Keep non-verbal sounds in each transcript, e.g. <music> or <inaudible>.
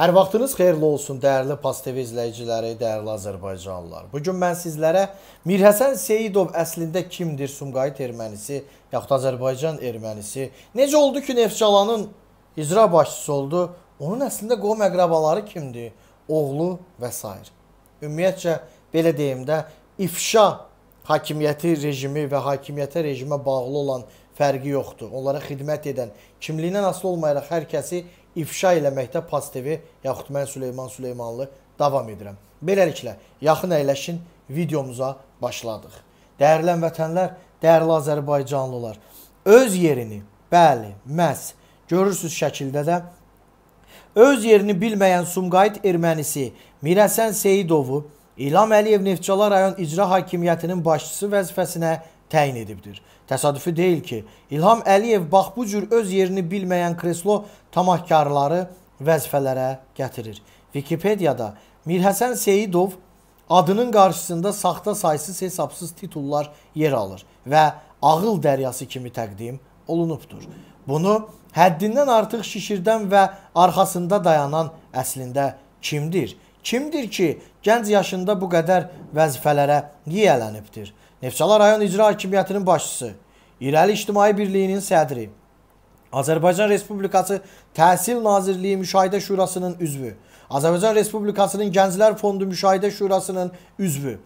Hər vaxtınız xeyirli olsun, dəyərli Pas TV izləyiciləri, dəyərli Azərbaycanlılar. Bu gün mən sizlərə Mirhəsən Seyidov əslində kimdir? Sumqayıt ermənisi, yaxud Azərbaycan ermənisi. Necə oldu ki, Neftçalanın icra başçısı oldu? Onun əslində qom əqrabaları kimdir? Oğlu və s. Ümumiyyətcə belə deyim də, ifşa hakimiyyəti rejimi və hakimiyyətə rejimə bağlı olan fərqi yoxdur. Onlara xidmət edən, kimliyindən asılı olmayaraq hər kəsi ifşa eləməkdə pozitivi yaxud mən Süleyman Süleymanlı davam edirəm. Beləliklə, yaxın əyləşin videomuza başladıq. Dəyərlən vətənlər, dəyərli Azərbaycanlılar, öz yerini, bəli, məhz görürsüz şəkildə də öz yerini bilməyən Sumqayıt ermənisi Mirəsən Seyidovu İlham Əliyev Neftçala rayon icra hakimiyyətinin başçısı vəzifəsinə təyin edibdir. Təsadüfi deyil ki, İlham Əliyev bax bu cür öz yerini bilməyən kreslo tamahkarları vəzifələrə gətirir. Wikipediyada Mirhəsən Seyidov adının qarşısında saxta saysız hesabsız titullar yer alır və ağıl dəryası kimi təqdim olunubdur. Bunu həddindən artıq şişirdən və arxasında dayanan əslində kimdir? Kimdir ki, gənc yaşında bu qədər vəzifələrə yiyələnibdir? Neftçala rayon icra hakimiyyətinin başçısı, İrəli İctimai Birliyinin sədri, Azərbaycan Respublikası Təhsil Nazirliyi Müşahidə Şurasının üzvü, Azərbaycan Respublikasının Gənclər Fondu Müşahidə Şurasının üzvü,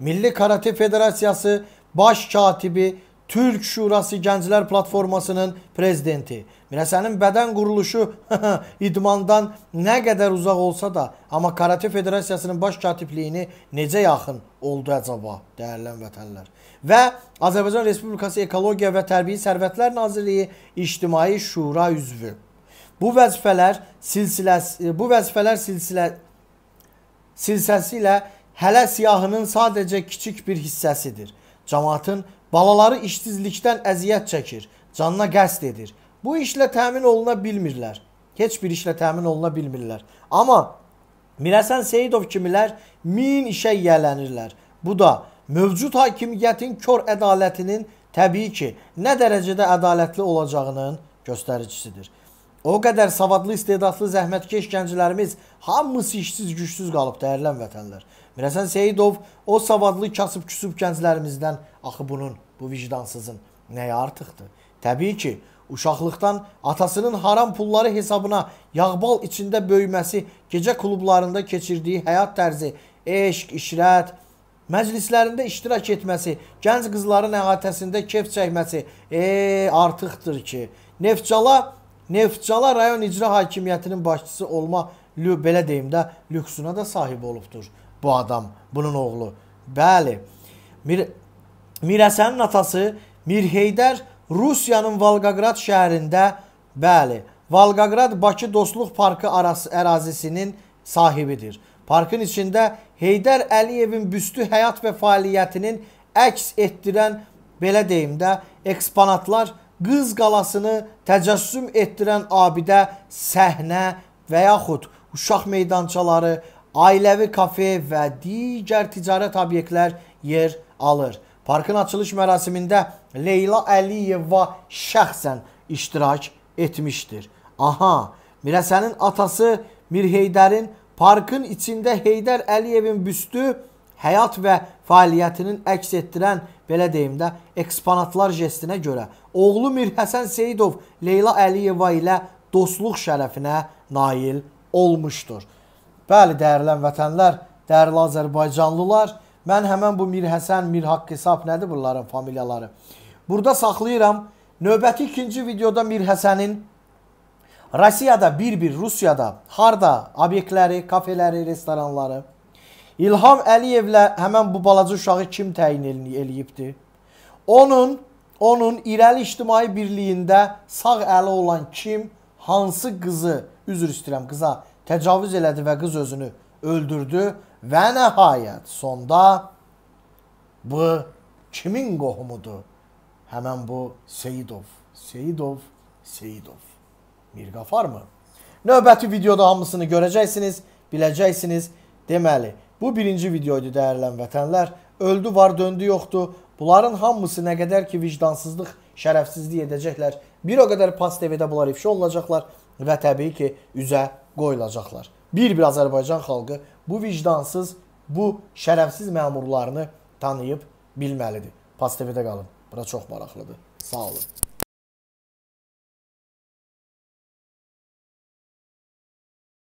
Milli Karate Federasiyası Baş Katibi Türk Şurası Gənclər Platformasının prezidenti. Mirəsənin bədən quruluşu <laughs> idmandan nə qədər uzaq olsa da, amma Karate Federasiyasının baş katibliyini necə yaxın oldu əcaba, dəyərlən vətənlər. Və Azərbaycan Respublikası Ekologiya və Tərbii Sərvətlər Nazirliyi İctimai Şura üzvü. Bu vəzifələr silsiləsi bu vəzifələr silsilə silsiləsi ilə hələ siyahının sadəcə kiçik bir hissəsidir. Cəmaatın Balaları işsizlikdən əziyyət çəkir, canına qəsd edir. Bu işlə təmin oluna bilmirlər. Heç bir işlə təmin oluna bilmirlər. Amma Mirəsən Seyidov kimilər min işə yiyələnirlər. Bu da mövcud hakimiyyətin kör ədalətinin təbii ki, nə dərəcədə ədalətli olacağının göstəricisidir. O qədər savadlı, istedadlı, zəhmətkeş gənclərimiz hamısı işsiz, gücsüz qalıb dəyərlən vətənlər. Mirəsən Seyidov o savadlı, kasıb, küsüb gənclərimizdən axı bunun, bu vicdansızın nəyə artıqdır? Təbii ki, Uşaqlıqdan atasının haram pulları hesabına yağbal içində böyüməsi, gecə klublarında keçirdiyi həyat tərzi, eşq, işrət, məclislərində iştirak etməsi, gənc qızların əhatəsində kef çəkməsi, e, artıqdır ki, Neftcala Neftcala rayon icra hakimiyyətinin başçısı olma belə deyim də lüksuna da sahib olubdur bu adam, bunun oğlu. Bəli. Mir Mirəsənin atası Mir Heydər Rusiyanın Volqoqrad şəhərində, bəli, Volqoqrad Bakı Dostluq Parkı arası ərazisinin sahibidir. Parkın içində Heydər Əliyevin büstü həyat və fəaliyyətinin əks etdirən belə deyim də eksponatlar Qız qalasını təcəssüm etdirən abidə səhnə və yaxud uşaq meydançaları, ailəvi kafe və digər ticarət obyektlər yer alır. Parkın açılış mərasimində Leyla Əliyeva şəxsən iştirak etmişdir. Aha, Mirəsənin atası Mirheydərin parkın içində Heydər Əliyevin büstü həyat və fəaliyyətinin əks etdirən, belə deyim də, eksponatlar jestinə görə oğlu Mirhəsən Seyidov Leyla Əliyeva ilə dostluq şərəfinə nail olmuşdur. Bəli, dəyərlən vətənlər, dəyərli Azərbaycanlılar, mən həmən bu Mirhəsən, Mirhaq hesab nədir bunların familiyaları? Burada saxlayıram. Növbəti ikinci videoda Mirhəsənin Rusiyada bir-bir, Rusiyada harda obyektləri, kafeləri, restoranları İlham Əliyevlə həmən bu balaca uşağı kim təyin eləyibdi? Onun onun irəli ictimai birliyində sağ əli olan kim hansı qızı, üzr istəyirəm, qıza təcavüz elədi və qız özünü öldürdü və nəhayət sonda bu kimin qohumudur? Həmən bu Seyidov, Seyidov, Seyidov. Mirqafar mı? Növbəti videoda hamısını görəcəksiniz, biləcəksiniz. Deməli, Bu birinci videoydu dəyərlən vətənlər. Öldü var, döndü yoxdu. Bunların hamısı nə qədər ki vicdansızlıq, şərəfsizlik edəcəklər, bir o qədər Pas TV-də bunlar ifşa olunacaqlar və təbii ki, üzə qoyulacaqlar. Bir-bir Azərbaycan xalqı bu vicdansız, bu şərəfsiz məmurlarını tanıyıb bilməlidir. Pas TV-də qalın. Bura çox maraqlıdır. Sağ olun.